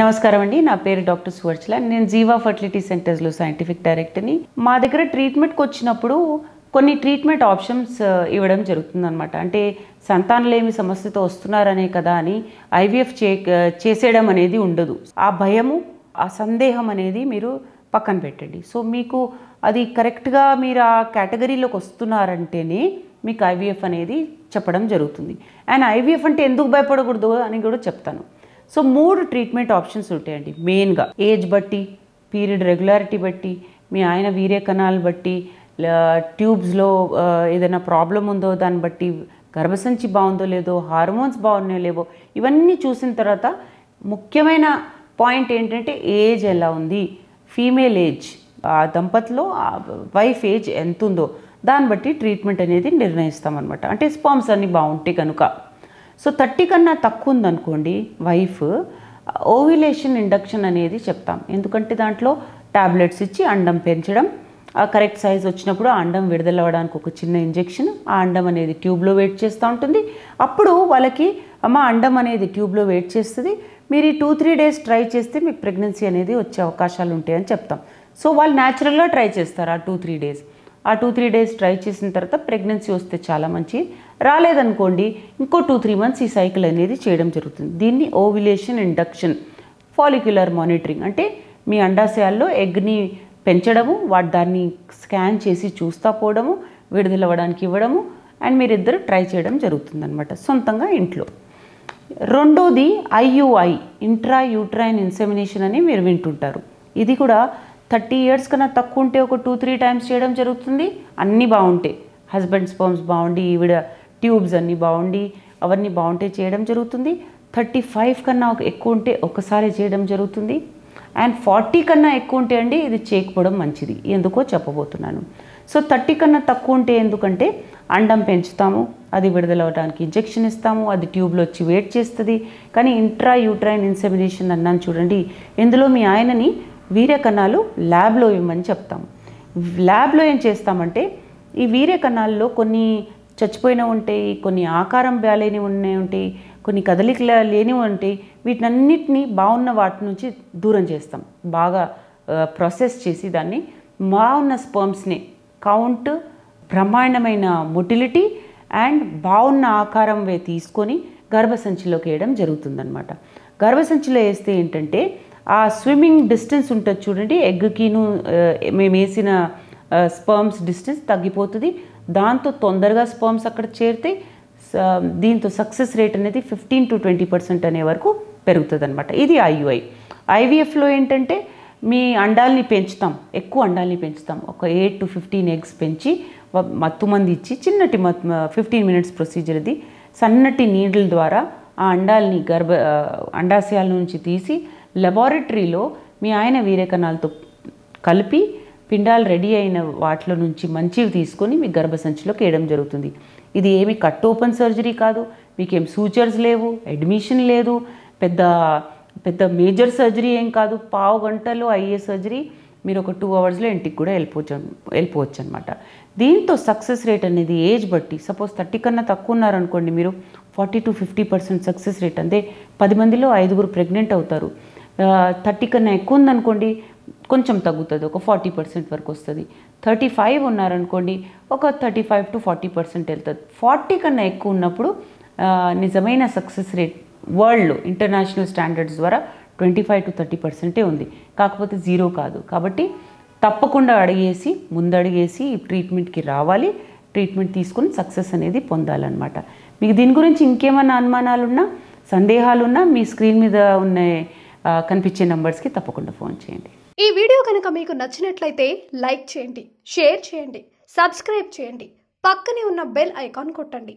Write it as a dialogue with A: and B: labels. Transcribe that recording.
A: నమస్కారం అండి నా పేరు డాక్టర్ సువర్చల నేను జీవా ఫర్టిలిటీ సెంటర్స్లో సైంటిఫిక్ డైరెక్టర్ని మా దగ్గర ట్రీట్మెంట్కి వచ్చినప్పుడు కొన్ని ట్రీట్మెంట్ ఆప్షన్స్ ఇవ్వడం జరుగుతుంది అనమాట అంటే సంతానలేమి సమస్యతో వస్తున్నారనే కదా అని ఐవీఎఫ్ చే చేసేయడం అనేది ఉండదు ఆ భయము ఆ సందేహం అనేది మీరు పక్కన పెట్టండి సో మీకు అది కరెక్ట్గా మీరు ఆ కేటగిరీలోకి వస్తున్నారంటేనే మీకు ఐవీఎఫ్ అనేది చెప్పడం జరుగుతుంది అండ్ ఐవీఎఫ్ అంటే ఎందుకు భయపడకూడదు అని కూడా చెప్తాను సో మూడు ట్రీట్మెంట్ ఆప్షన్స్ ఉంటాయండి మెయిన్గా ఏజ్ బట్టి పీరియడ్ రెగ్యులారిటీ బట్టి మీ ఆయన వీరే కణాలు బట్టి ట్యూబ్స్లో ఏదైనా ప్రాబ్లం ఉందో దాన్ని బట్టి గర్భసంచి బాగుందో లేదో హార్మోన్స్ బాగున్నాయో లేవో ఇవన్నీ చూసిన తర్వాత ముఖ్యమైన పాయింట్ ఏంటంటే ఏజ్ ఎలా ఉంది ఫీమేల్ ఏజ్ ఆ దంపతిలో వైఫ్ ఏజ్ ఎంత ఉందో దాన్ని బట్టి ట్రీట్మెంట్ అనేది నిర్ణయిస్తామన్నమాట అంటే స్పామ్స్ అన్నీ బాగుంటే కనుక సో థర్టీ కన్నా తక్కువ ఉందనుకోండి వైఫ్ ఓవిలేషన్ ఇండక్షన్ అనేది చెప్తాం ఎందుకంటే దాంట్లో ట్యాబ్లెట్స్ ఇచ్చి అండం పెంచడం ఆ కరెక్ట్ సైజ్ వచ్చినప్పుడు ఆ అండం విడుదలవ్వడానికి ఒక చిన్న ఇంజెక్షన్ ఆ అండం అనేది ట్యూబ్లో వెయిట్ చేస్తూ ఉంటుంది అప్పుడు వాళ్ళకి అమ్మ అండం అనేది ట్యూబ్లో వెయిట్ చేస్తుంది మీరు ఈ టూ త్రీ డేస్ ట్రై చేస్తే మీకు ప్రెగ్నెన్సీ అనేది వచ్చే అవకాశాలు ఉంటాయని చెప్తాం సో వాళ్ళు న్యాచురల్గా ట్రై చేస్తారు ఆ టూ త్రీ డేస్ ఆ టూ త్రీ డేస్ ట్రై చేసిన తర్వాత ప్రెగ్నెన్సీ వస్తే చాలా మంచి రాలేదనుకోండి ఇంకో టూ త్రీ మంత్స్ ఈ సైకిల్ అనేది చేయడం జరుగుతుంది దీన్ని ఓవిలేషన్ ఇండక్షన్ ఫాలిక్యులర్ మానిటరింగ్ అంటే మీ అండాశయాల్లో ఎగ్ని పెంచడము వాటి దాన్ని స్కాన్ చేసి చూస్తా పోవడము విడుదలవ్వడానికి ఇవ్వడము అండ్ మీరిద్దరు ట్రై చేయడం జరుగుతుందనమాట సొంతంగా ఇంట్లో రెండోది ఐయుఐ ఇంట్రా యూట్రైన్ ఇన్సెమినేషన్ అని మీరు వింటుంటారు ఇది కూడా థర్టీ ఇయర్స్ కన్నా తక్కువ ఉంటే ఒక టూ త్రీ టైమ్స్ చేయడం జరుగుతుంది అన్నీ బాగుంటాయి హస్బెండ్ స్పర్మ్స్ బాగుండి ఈవిడ ట్యూబ్స్ అన్నీ బాగుండి అవన్నీ బాగుంటే చేయడం జరుగుతుంది థర్టీ ఫైవ్ కన్నా ఒక ఎక్కువ ఉంటే ఒకసారి చేయడం జరుగుతుంది అండ్ ఫార్టీ కన్నా ఎక్కువ ఉంటే అండి ఇది చేయకపోవడం మంచిది ఎందుకో చెప్పబోతున్నాను సో థర్టీ కన్నా తక్కువ ఉంటే ఎందుకంటే అండం పెంచుతాము అది విడుదలవడానికి ఇంజెక్షన్ ఇస్తాము అది ట్యూబ్లో వచ్చి వెయిట్ చేస్తుంది కానీ ఇంట్రా యూట్రైన్ ఇన్సెమినేషన్ అన్నాను చూడండి ఇందులో మీ ఆయనని వీర్య కణాలు ల్యాబ్లో ఇవ్వమని చెప్తాం ల్యాబ్లో ఏం చేస్తామంటే ఈ వీర్య కణాల్లో కొన్ని చచ్చిపోయిన ఉంటాయి కొన్ని ఆకారం బాలేని ఉన్నాయి ఉంటాయి కొన్ని కదలికల లేనివి ఉంటాయి వీటన్నిటిని బాగున్న వాటి నుంచి దూరం చేస్తాం బాగా ప్రాసెస్ చేసి దాన్ని బాగున్న స్పర్మ్స్ని కౌంట్ బ్రహ్మాండమైన మొటిలిటీ అండ్ బాగున్న ఆకారం వే తీసుకొని గర్భసంచిలోకి వేయడం జరుగుతుందనమాట గర్భసంచిలో వేస్తే ఏంటంటే ఆ స్విమ్మింగ్ డిస్టెన్స్ ఉంటుంది చూడండి ఎగ్కిను మేము వేసిన స్పర్మ్స్ డిస్టెన్స్ తగ్గిపోతుంది దాంతో తొందరగా స్పర్మ్స్ అక్కడ చేరితే దీంతో సక్సెస్ రేట్ అనేది ఫిఫ్టీన్ టు ట్వంటీ పర్సెంట్ అనే వరకు పెరుగుతుంది అనమాట ఇది ఐయుఐ ఐవీఎఫ్లో ఏంటంటే మీ అండాల్ని పెంచుతాం ఎక్కువ అండాల్ని పెంచుతాం ఒక ఎయిట్ టు ఫిఫ్టీన్ ఎగ్స్ పెంచి మత్తు మంది ఇచ్చి చిన్నటి మత్ ఫిఫ్టీన్ మినిట్స్ ప్రొసీజర్ ఇది సన్నటి నీడిల్ ద్వారా ఆ అండాల్ని గర్భ అండాశయాల నుంచి తీసి లెబారటరీలో మీ ఆయన వీరే కణాలతో కలిపి పిండాలు రెడీ అయిన వాటిలో నుంచి మంచివి తీసుకొని మీ గర్భసంచిలోకి వేయడం జరుగుతుంది ఇది ఏమి కట్ ఓపెన్ సర్జరీ కాదు మీకేం సూచర్స్ లేవు అడ్మిషన్ లేదు పెద్ద పెద్ద మేజర్ సర్జరీ ఏం కాదు పావు గంటలో అయ్యే సర్జరీ మీరు ఒక టూ అవర్స్లో ఇంటికి కూడా వెళ్ళిపోవచ్చు వెళ్ళిపోవచ్చు అనమాట దీంతో సక్సెస్ రేట్ అనేది ఏజ్ బట్టి సపోజ్ థర్టీ కన్నా తక్కువ ఉన్నారనుకోండి మీరు forty to fifty percent success rate అంటే పది మందిలో ఐదుగురు ప్రెగ్నెంట్ అవుతారు థర్టీ కన్నా ఎక్కువ ఉందనుకోండి కొంచెం తగ్గుతుంది ఒక ఫార్టీ పర్సెంట్ వరకు వస్తుంది థర్టీ ఫైవ్ ఉన్నారనుకోండి ఒక thirty five to forty percent వెళ్తుంది ఫార్టీ కన్నా ఎక్కువ ఉన్నప్పుడు నిజమైన సక్సెస్ రేట్ వరల్డ్లో ఇంటర్నేషనల్ స్టాండర్డ్స్ ద్వారా ట్వంటీ ఫైవ్ టు థర్టీ పర్సెంటే ఉంది కాకపోతే జీరో కాదు కాబట్టి తప్పకుండా అడిగేసి ముందడిగేసి ఈ ట్రీట్మెంట్కి రావాలి ట్రీట్మెంట్ తీసుకుని సక్సెస్ అనేది పొందాలన్నమాట మీకు దీని గురించి ఇంకేమైనా అనుమానాలున్నా సందేహాలున్నా మీ స్క్రీన్ మీద ఉన్న కనిపించే నంబర్స్కి తప్పకుండా ఫోన్ చేయండి ఈ వీడియో కనుక మీకు నచ్చినట్లయితే లైక్ చేయండి షేర్ చేయండి సబ్స్క్రైబ్ చేయండి పక్కనే ఉన్న బెల్ ఐకాన్ కొట్టండి